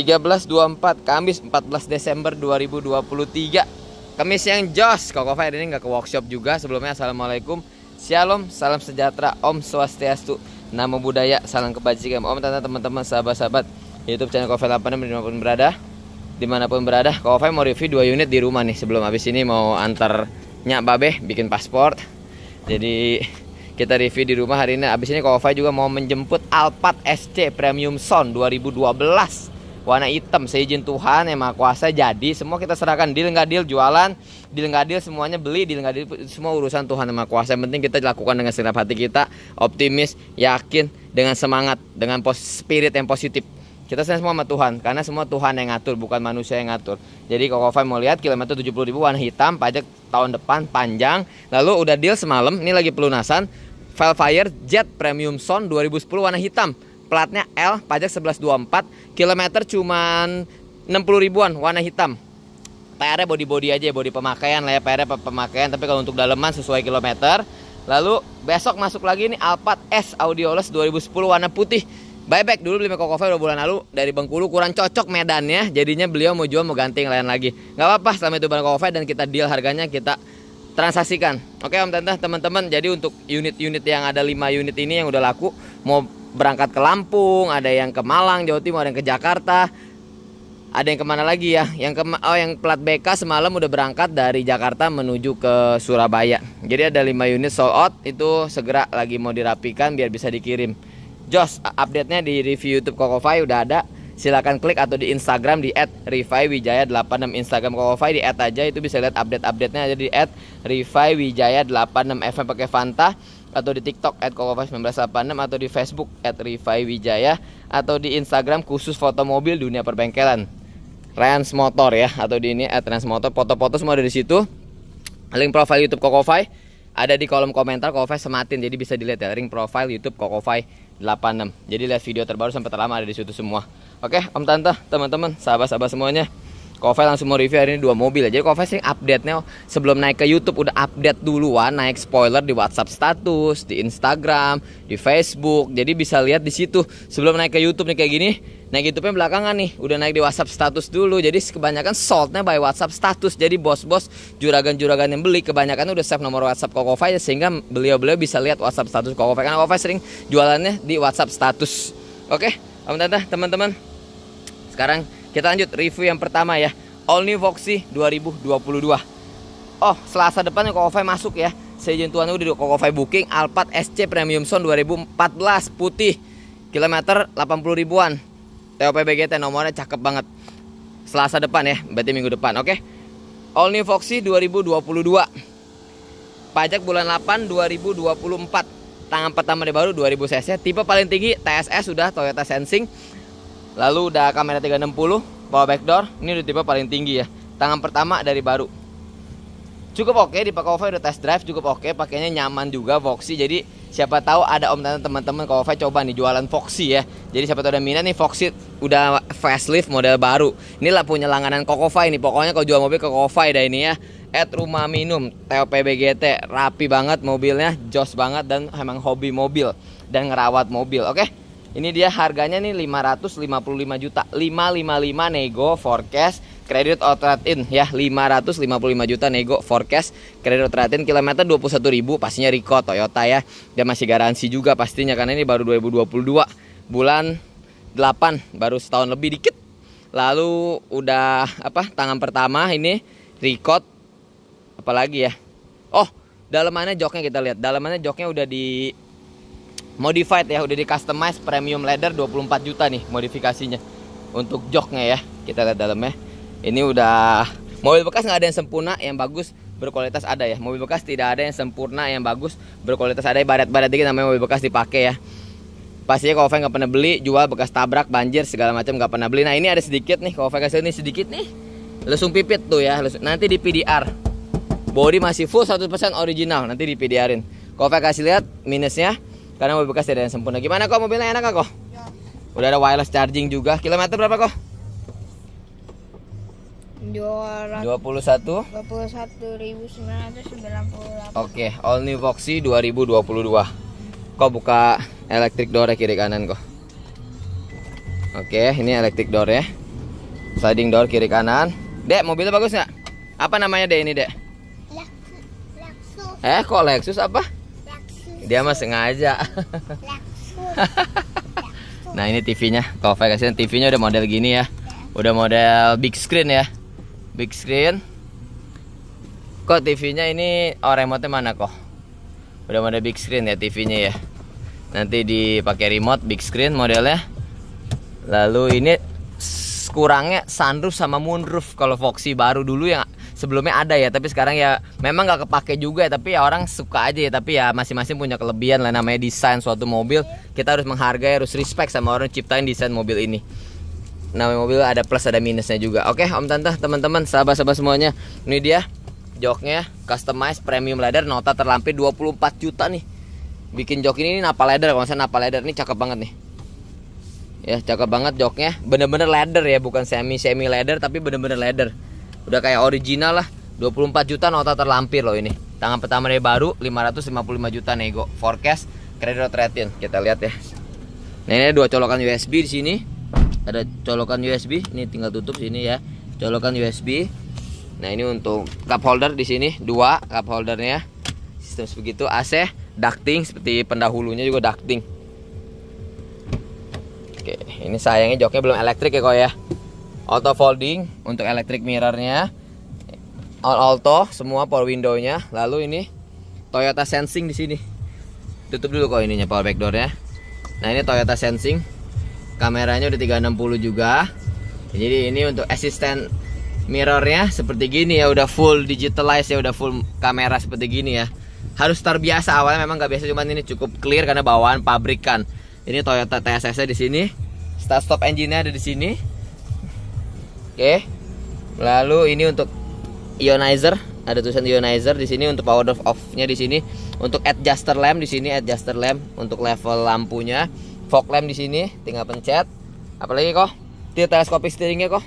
1324 Kamis 14 Desember 2023 Kamis yang jos Koko Fire ini gak ke workshop juga Sebelumnya Assalamualaikum Shalom, salam sejahtera, Om Swastiastu Namo Buddhaya, salam kebajikan Om tante teman-teman, sahabat-sahabat Youtube channel Koko Fire dimanapun berada Dimanapun berada, Koko Fire mau review 2 unit di rumah nih Sebelum habis ini mau antar Nyak Babe bikin pasport Jadi kita review di rumah hari ini. Abis ini Kofai juga mau menjemput Alphard SC Premium Sound 2012 warna hitam seizin Tuhan yang maha kuasa jadi semua kita serahkan deal nggak deal jualan deal nggak deal semuanya beli deal nggak deal semua urusan Tuhan yang maha kuasa yang penting kita lakukan dengan segenap hati kita optimis yakin dengan semangat dengan spirit yang positif kita senang semua sama Tuhan karena semua Tuhan yang ngatur bukan manusia yang ngatur jadi kalau kalian mau lihat kilometer tujuh puluh ribu warna hitam pajak tahun depan panjang lalu udah deal semalam ini lagi pelunasan Fire Jet Premium Sound 2010 warna hitam Platnya L, pajak 1124, kilometer cuman 60 ribuan warna hitam. PR-nya body-body aja, ya, body pemakaian lah ya, PR-nya pemakaian, tapi kalau untuk daleman sesuai kilometer. Lalu besok masuk lagi ini Alphard S Audioless 2010 warna putih. Buyback dulu beli Meko Coffee udah bulan lalu dari Bengkulu kurang cocok medannya jadinya beliau mau jual mau ganti yang lain lagi nggak apa-apa sama itu Meko Coffee dan kita deal harganya kita transaksikan oke om tante teman-teman jadi untuk unit-unit yang ada 5 unit ini yang udah laku mau berangkat ke Lampung, ada yang ke Malang, Jawa Timur, ada yang ke Jakarta, ada yang kemana lagi ya? Yang ke oh yang plat BK semalam udah berangkat dari Jakarta menuju ke Surabaya. Jadi ada 5 unit sold out itu segera lagi mau dirapikan biar bisa dikirim. Jos, update-nya di review YouTube Kokofai udah ada. Silahkan klik atau di Instagram di @rifaiwijaya86 Instagram Kokofai di add aja itu bisa lihat update-update-nya aja di @rifaiwijaya86fm pakai Fanta atau di TikTok @kokofa1986 atau di Facebook Rifai Wijaya atau di Instagram khusus foto mobil dunia perbengkelan. Rans Motor ya atau di ini Motor foto-foto semua ada di situ. Link profile YouTube Kokovai ada di kolom komentar Kokovai sematin jadi bisa dilihat ya link profile YouTube Kokovai 86. Jadi lihat video terbaru sampai terlama ada di situ semua. Oke, Om Tante, teman-teman, sahabat-sahabat semuanya. Kofe langsung mau review hari ini dua mobil ya. Jadi Kofe sering update-nya sebelum naik ke YouTube udah update duluan naik spoiler di WhatsApp status, di Instagram, di Facebook. Jadi bisa lihat di situ sebelum naik ke YouTube nih kayak gini. Naik YouTube-nya belakangan nih, udah naik di WhatsApp status dulu. Jadi kebanyakan sold-nya by WhatsApp status. Jadi bos-bos juragan-juragan yang beli kebanyakan udah save nomor WhatsApp ya. sehingga beliau-beliau bisa lihat WhatsApp status Kofai karena Kofai sering jualannya di WhatsApp status. Oke, Om teman-teman. Sekarang kita lanjut review yang pertama ya. All New Voxy 2022. Oh, Selasa depan Kokofai masuk ya. Sejen tuan udah di Kokofai booking Alphard SC Premium Sound 2014 putih. Kilometer 80 ribuan. TOPBGT nomornya cakep banget. Selasa depan ya, berarti minggu depan, oke? Okay? All New Foxy 2022. Pajak bulan 8 2024. Tangan pertama di baru 2000 cc. Tipe paling tinggi TSS sudah Toyota Sensing Lalu udah kamera 360, power backdoor, ini udah tipe paling tinggi ya. Tangan pertama dari baru. Cukup oke okay, di Kofai udah test drive cukup oke, okay. pakainya nyaman juga Voxy. Jadi siapa tahu ada om tante teman-teman Kofai coba nih jualan Voxy ya. Jadi siapa tahu ada minat nih Voxy udah facelift model baru. Ini lah punya langganan Kokova nih Pokoknya kalau jual mobil ke Kokova dah ini ya. At rumah minum TOPBGT rapi banget mobilnya, jos banget dan emang hobi mobil dan ngerawat mobil. Oke. Okay? Ini dia harganya nih 555 juta. 555 nego forecast kredit outright in ya 555 juta nego forecast kredit outright in kilometer 21 ribu pastinya riko Toyota ya. dia masih garansi juga pastinya karena ini baru 2022 bulan 8 baru setahun lebih dikit. Lalu udah apa tangan pertama ini record apalagi ya. Oh, dalamannya joknya kita lihat. Dalamannya joknya udah di modified ya udah di customize premium leather 24 juta nih modifikasinya untuk joknya ya kita lihat dalamnya ini udah mobil bekas nggak ada yang sempurna yang bagus berkualitas ada ya mobil bekas tidak ada yang sempurna yang bagus berkualitas ada barat-barat dikit namanya mobil bekas dipakai ya pastinya kalau nggak pernah beli jual bekas tabrak banjir segala macam nggak pernah beli nah ini ada sedikit nih kalau kasih ini sedikit nih lesung pipit tuh ya lesung. nanti di PDR body masih full 100% original nanti di PDRin kalau kasih lihat minusnya karena mobil bekas tidak ada yang sempurna. Gimana kok mobilnya enak kok? Ya. Udah ada wireless charging juga. Kilometer berapa kok? 21 21.998 Oke, okay, all new Voxy 2022 Kok buka elektrik door ya kiri kanan kok Oke, okay, ini elektrik door ya Sliding door kiri kanan Dek, mobilnya bagus nggak? Apa namanya dek ini dek? Lexus. Eh, kok Lexus apa? Dia mah sengaja. nah ini TV-nya. Kalau kasih TV-nya udah model gini ya. Udah model big screen ya. Big screen. Kok TV-nya ini oh remote-nya mana kok? Udah model big screen ya TV-nya ya. Nanti dipakai remote big screen modelnya. Lalu ini kurangnya sunroof sama moonroof kalau Foxy baru dulu yang sebelumnya ada ya tapi sekarang ya memang nggak kepake juga ya tapi ya orang suka aja ya tapi ya masing-masing punya kelebihan lah namanya desain suatu mobil kita harus menghargai harus respect sama orang ciptain desain mobil ini namanya mobil ada plus ada minusnya juga oke om tante teman-teman sahabat-sahabat semuanya ini dia joknya customize premium leather nota terlampir 24 juta nih bikin jok ini, ini napa leather kalau misalnya napa leather ini cakep banget nih ya cakep banget joknya bener-bener leather ya bukan semi semi leather tapi bener-bener leather udah kayak original lah 24 juta nota terlampir loh ini tangan pertama dari baru 555 juta nego forecast kredit rating kita lihat ya nah ini ada dua colokan USB di sini ada colokan USB ini tinggal tutup sini ya colokan USB nah ini untuk cup holder di sini dua cup holdernya sistem sebegitu AC ducting seperti pendahulunya juga ducting oke ini sayangnya joknya belum elektrik ya kok ya auto folding untuk electric mirrornya all auto semua power windownya lalu ini Toyota Sensing di sini tutup dulu kok ininya power back doornya nah ini Toyota Sensing kameranya udah 360 juga jadi ini untuk asisten mirrornya seperti gini ya udah full digitalize ya udah full kamera seperti gini ya harus terbiasa awalnya memang nggak biasa cuman ini cukup clear karena bawaan pabrikan ini Toyota TSS di sini start stop engine-nya ada di sini Oke. Lalu ini untuk ionizer, ada tulisan ionizer di sini untuk power off nya di sini, untuk adjuster lamp di sini adjuster lamp untuk level lampunya, fog lamp di sini tinggal pencet. Apalagi kok? Tiup teleskopik steeringnya kok.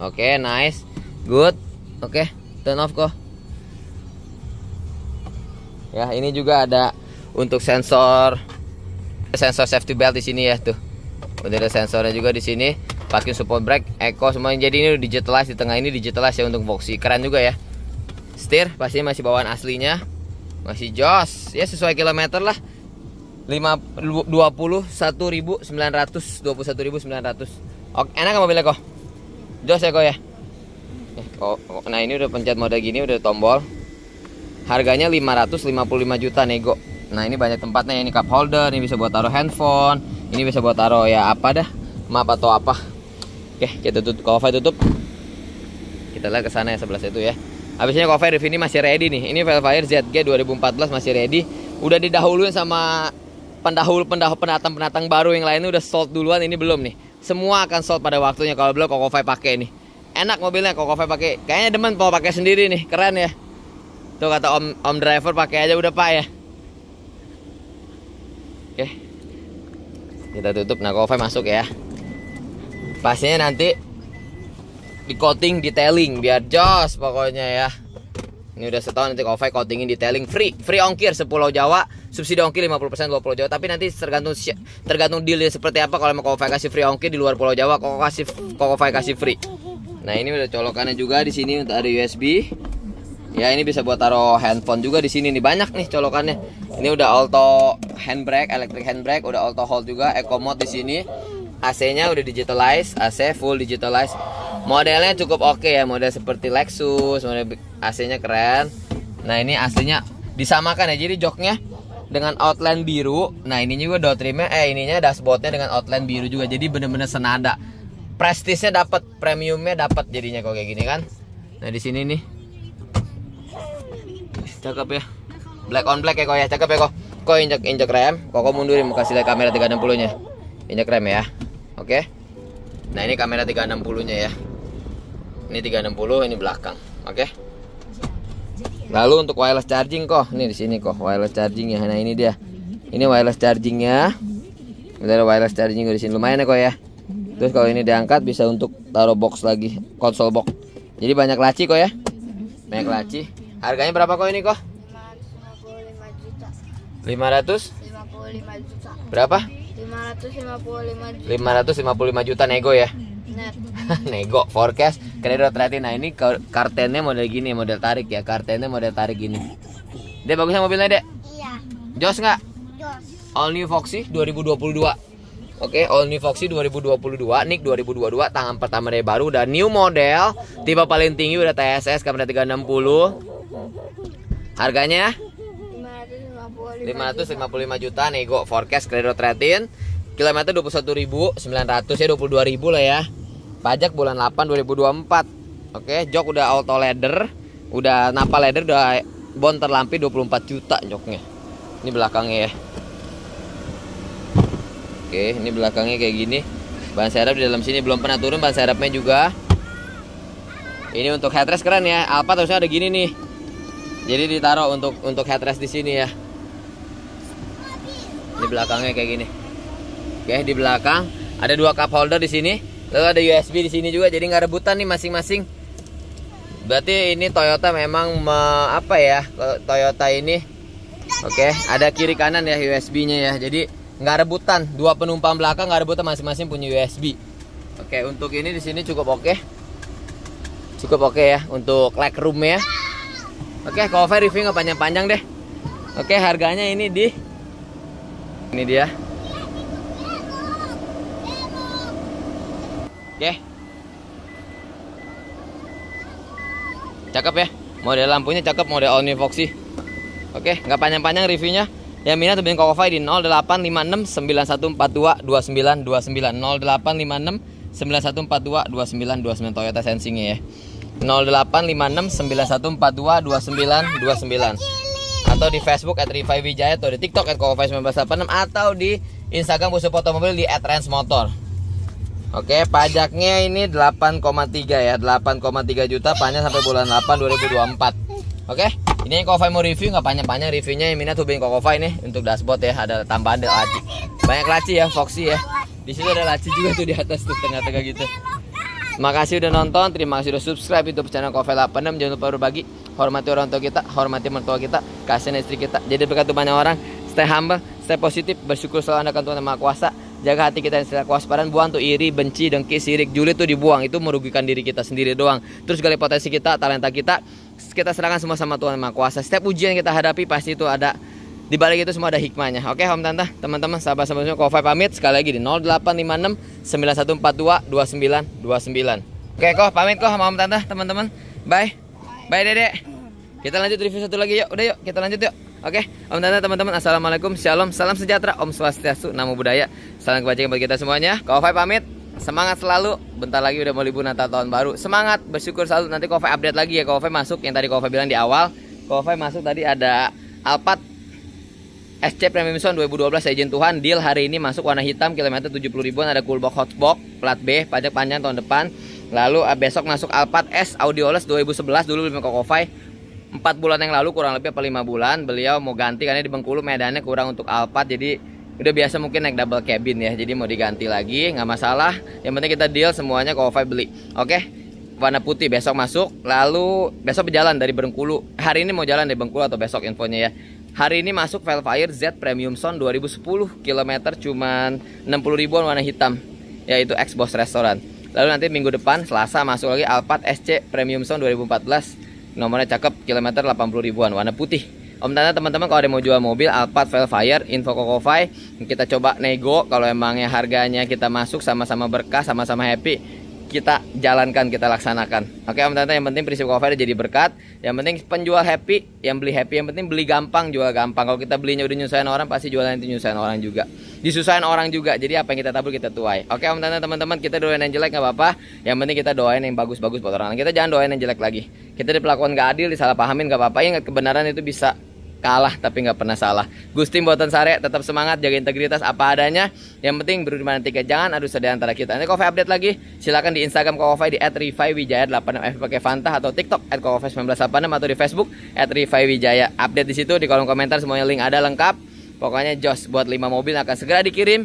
Oke, nice. Good. Oke, turn off kok. Ya, ini juga ada untuk sensor sensor safety belt di sini ya tuh udah ada sensornya juga di sini parking support brake eco semuanya jadi ini udah digitalize di tengah ini digitalize ya untuk Voxy keren juga ya setir pasti masih bawaan aslinya masih jos ya sesuai kilometer lah 21.900 21.900 oke enak ya mobilnya kok jos ya kok ya eh, oh, oh, nah ini udah pencet mode gini udah tombol harganya 555 juta nego nah ini banyak tempatnya ini cup holder ini bisa buat taruh handphone ini bisa buat taruh ya apa dah map atau apa oke kita tutup cover tutup kita lihat ke sana ya sebelah situ ya habisnya cover ini masih ready nih ini Velfire ZG 2014 masih ready udah didahuluin sama pendahulu pendahulu pendatang pendatang baru yang lainnya udah sold duluan ini belum nih semua akan sold pada waktunya kalau belum Coco pakai nih enak mobilnya Coco pakai kayaknya demen mau pakai sendiri nih keren ya tuh kata om om driver pakai aja udah pak ya oke kita tutup nah cover masuk ya pastinya nanti di coating detailing biar jos pokoknya ya ini udah setahun nanti coating coatingin detailing free free ongkir 10 Jawa subsidi ongkir 50% 20 Jawa tapi nanti tergantung tergantung dealnya seperti apa kalau mau cover kasih free ongkir di luar Pulau Jawa kok kasih kok kasih free nah ini udah colokannya juga di sini untuk ada USB ya ini bisa buat taruh handphone juga di sini nih banyak nih colokannya ini udah auto handbrake electric handbrake udah auto hold juga eco mode di sini AC-nya udah digitalized AC full digitalized modelnya cukup oke okay ya model seperti Lexus model AC-nya keren nah ini aslinya disamakan ya jadi joknya dengan outline biru nah ini juga door trimnya, eh ininya dashboardnya dengan outline biru juga jadi bener-bener senada prestisnya dapat premiumnya dapat jadinya kok kayak gini kan nah di sini nih cakep ya black on black ya kok ya cakep ya kok kok injek injek rem kok kok mundurin mau kasih lihat kamera 360 nya injek rem ya oke okay. nah ini kamera 360 nya ya ini 360 ini belakang oke okay. lalu untuk wireless charging kok ini di sini kok wireless charging ya nah ini dia ini wireless charging chargingnya ada wireless charging di sini lumayan ya kok ya terus kalau ini diangkat bisa untuk taruh box lagi konsol box jadi banyak laci kok ya banyak laci Harganya berapa kok ini kok? 555 juta. 500? 55 juta. Berapa? 555 juta. 555 juta nego ya? Net. nego forecast kredit kan rotati nah ini kartennya model gini model tarik ya kartennya model tarik gini Dek bagusnya mobilnya Dek? iya jos nggak jos all new foxy 2022 Oke, okay, All New Foxy 2022, Nick 2022, tangan pertama dari baru dan new model, tipe paling tinggi udah TSS kamera 360, Harganya? 555 juta nego forecast kredit ratin kilometer 21.900 ya 22.000 lah ya pajak bulan 8 2024 oke jok udah auto leather udah napa leather udah bon terlampi 24 juta joknya ini belakangnya ya oke ini belakangnya kayak gini ban serep di dalam sini belum pernah turun ban serepnya juga ini untuk headrest keren ya Alfa terusnya ada gini nih jadi ditaruh untuk untuk headrest di sini ya. Di belakangnya kayak gini. Oke, di belakang ada dua cup holder di sini. Lalu ada USB di sini juga, jadi nggak rebutan nih masing-masing. Berarti ini Toyota memang me, apa ya? Toyota ini, oke, okay, ada kiri kanan ya USB-nya ya. Jadi nggak rebutan, dua penumpang belakang nggak rebutan masing-masing punya USB. Oke, okay, untuk ini di sini cukup oke. Okay. Cukup oke okay ya untuk leg room ya. Oke, cover review nggak panjang-panjang deh. Oke, harganya ini di ini dia. Oke. Cakep ya. Model lampunya cakep, model Omni Foxy. Oke, nggak panjang-panjang reviewnya. Yang minat hubungi Koko di 0856 9142 2929 0856 9142 2929 Toyota Sensing ya. 085691422929 atau di Facebook at Rifai Wijaya atau di TikTok at Koko 1986 atau di Instagram Busu Foto Mobil di at Motor. Oke, pajaknya ini 8,3 ya, 8,3 juta panjang sampai bulan 8 2024. Oke, ini yang Kofai mau review nggak panjang-panjang reviewnya yang minat hubungin Kofai nih untuk dashboard ya, ada tambahan ada laci. Banyak laci ya, Foxy ya. Di sini ada laci juga tuh di atas tuh ternyata kayak gitu. Terima kasih udah nonton, terima kasih udah subscribe YouTube channel Kovel 86. Jangan lupa berbagi, hormati orang tua kita, hormati mertua kita, kasihan istri kita. Jadi berkat banyak orang, stay humble, stay positif, bersyukur selalu anda Tuhan yang Kuasa. Jaga hati kita yang kuas kewaspadaan, buang tuh iri, benci, dengki, sirik, juli tuh dibuang. Itu merugikan diri kita sendiri doang. Terus gali potensi kita, talenta kita, kita serahkan semua sama Tuhan yang Maha Kuasa. Setiap ujian kita hadapi pasti itu ada di balik itu semua ada hikmahnya. Oke, Om Tante, teman-teman, sahabat-sahabat semua, Kofai pamit sekali lagi di 0856 9142 2929. Oke, Koh pamit Koh sama Om Tante, teman-teman. Bye. Bye, Dedek. Kita lanjut review satu lagi yuk. Udah yuk, kita lanjut yuk. Oke, Om Tante, teman-teman, Assalamualaikum, Shalom, Salam Sejahtera, Om Swastiastu, Namo Buddhaya. Salam kebajikan bagi kita semuanya. Kofai pamit. Semangat selalu, bentar lagi udah mau libur Natal tahun baru. Semangat, bersyukur selalu. Nanti Kofai update lagi ya, Kofai masuk yang tadi Kofai bilang di awal. Kofai masuk tadi ada Alphard SC Premium Sound 2012 Agent Tuhan deal hari ini masuk warna hitam kilometer 70 ribuan ada coolbox hotbox plat B pajak panjang tahun depan lalu eh, besok masuk Alphard S Audioless 2011 dulu belum Kokofai 4 bulan yang lalu kurang lebih apa 5 bulan beliau mau ganti karena di Bengkulu medannya kurang untuk Alphard jadi udah biasa mungkin naik double cabin ya jadi mau diganti lagi nggak masalah yang penting kita deal semuanya Kokofai beli oke warna putih besok masuk lalu besok berjalan dari Bengkulu hari ini mau jalan dari Bengkulu atau besok infonya ya Hari ini masuk Velfire Z Premium Sound 2010 km cuman 60 ribuan warna hitam yaitu ex Boss Restoran. Lalu nanti minggu depan Selasa masuk lagi Alphard SC Premium Sound 2014 nomornya cakep kilometer 80 ribuan warna putih. Om tante teman-teman kalau ada mau jual mobil Alphard Velfire info Kokofai kita coba nego kalau emangnya harganya kita masuk sama-sama berkah sama-sama happy kita jalankan, kita laksanakan. Oke, Om Tante, yang penting prinsip cover jadi berkat. Yang penting penjual happy, yang beli happy, yang penting beli gampang, jual gampang. Kalau kita belinya udah nyusahin orang, pasti jualan itu nyusahin orang juga. Disusahin orang juga. Jadi apa yang kita tabur kita tuai. Oke, Om Tante, teman-teman, kita doain yang jelek gak apa-apa. Yang penting kita doain yang bagus-bagus buat orang. Kita jangan doain yang jelek lagi. Kita diperlakukan gak adil, disalahpahamin gak apa-apa. Ingat kebenaran itu bisa kalah tapi nggak pernah salah. Gusti buatan Sare tetap semangat jaga integritas apa adanya. Yang penting berudi tiga jangan adu sedih antara kita. Nanti Kofi update lagi. Silakan di Instagram Kofi di @rifaiwijaya86f pakai Fanta atau TikTok @kofi1986 atau di Facebook @rifaiwijaya. Update di situ di kolom komentar semuanya link ada lengkap. Pokoknya jos buat 5 mobil akan segera dikirim.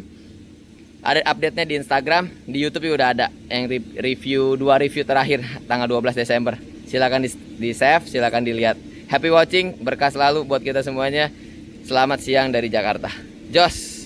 Ada update-nya di Instagram, di YouTube ya udah ada yang review dua review terakhir tanggal 12 Desember. Silakan di, di save, silakan dilihat. Happy watching, berkah selalu buat kita semuanya. Selamat siang dari Jakarta. Jos.